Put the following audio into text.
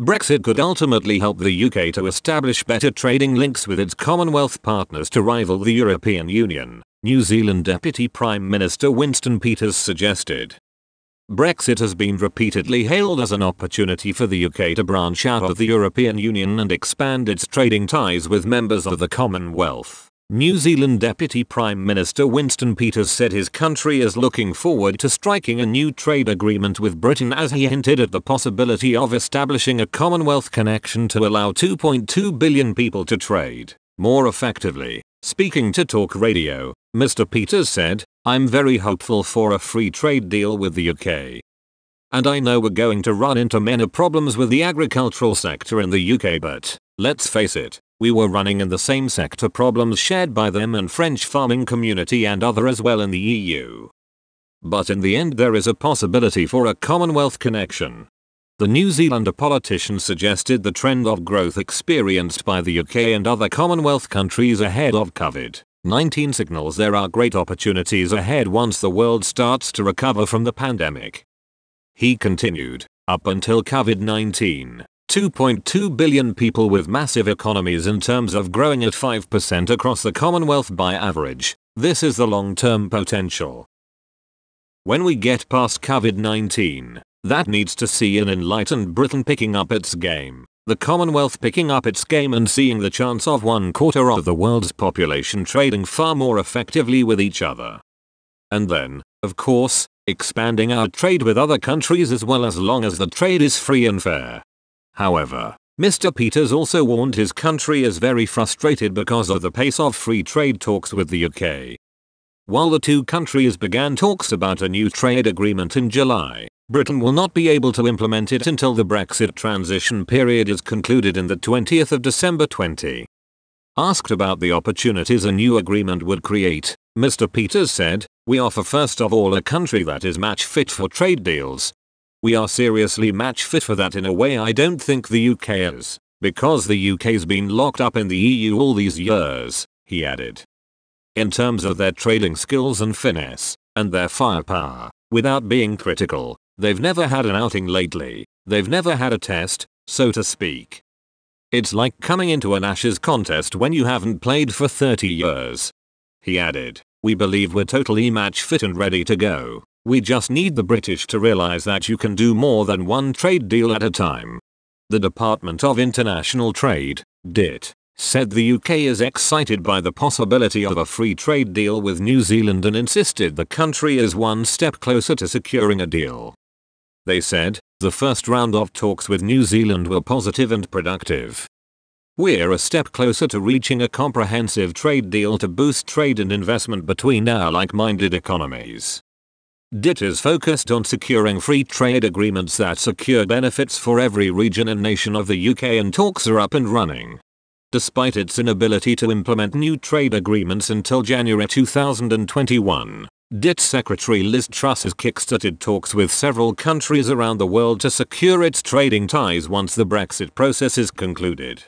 Brexit could ultimately help the UK to establish better trading links with its Commonwealth partners to rival the European Union, New Zealand Deputy Prime Minister Winston Peters suggested. Brexit has been repeatedly hailed as an opportunity for the UK to branch out of the European Union and expand its trading ties with members of the Commonwealth. New Zealand Deputy Prime Minister Winston Peters said his country is looking forward to striking a new trade agreement with Britain as he hinted at the possibility of establishing a Commonwealth connection to allow 2.2 billion people to trade more effectively. Speaking to Talk Radio, Mr. Peters said, I'm very hopeful for a free trade deal with the UK. And I know we're going to run into many problems with the agricultural sector in the UK but, let's face it, we were running in the same sector problems shared by them and French farming community and other as well in the EU. But in the end there is a possibility for a Commonwealth connection. The New Zealander politician suggested the trend of growth experienced by the UK and other Commonwealth countries ahead of COVID-19 signals there are great opportunities ahead once the world starts to recover from the pandemic. He continued, up until COVID-19, 2.2 billion people with massive economies in terms of growing at 5% across the Commonwealth by average. This is the long-term potential. When we get past COVID-19, that needs to see an enlightened Britain picking up its game, the Commonwealth picking up its game and seeing the chance of one quarter of the world's population trading far more effectively with each other. And then, of course, expanding our trade with other countries as well as long as the trade is free and fair. However, Mr. Peters also warned his country is very frustrated because of the pace of free trade talks with the UK. While the two countries began talks about a new trade agreement in July, Britain will not be able to implement it until the Brexit transition period is concluded in the 20th of December 20. Asked about the opportunities a new agreement would create, Mr. Peters said, We offer first of all a country that is match fit for trade deals, we are seriously match fit for that in a way I don't think the UK is, because the UK's been locked up in the EU all these years, he added. In terms of their trading skills and finesse, and their firepower, without being critical, they've never had an outing lately, they've never had a test, so to speak. It's like coming into an Ashes contest when you haven't played for 30 years. He added, we believe we're totally match fit and ready to go. We just need the British to realize that you can do more than one trade deal at a time. The Department of International Trade, DIT, said the UK is excited by the possibility of a free trade deal with New Zealand and insisted the country is one step closer to securing a deal. They said, the first round of talks with New Zealand were positive and productive. We're a step closer to reaching a comprehensive trade deal to boost trade and investment between our like-minded economies. DIT is focused on securing free trade agreements that secure benefits for every region and nation of the UK and talks are up and running. Despite its inability to implement new trade agreements until January 2021, DIT Secretary Liz Truss has kickstarted talks with several countries around the world to secure its trading ties once the Brexit process is concluded.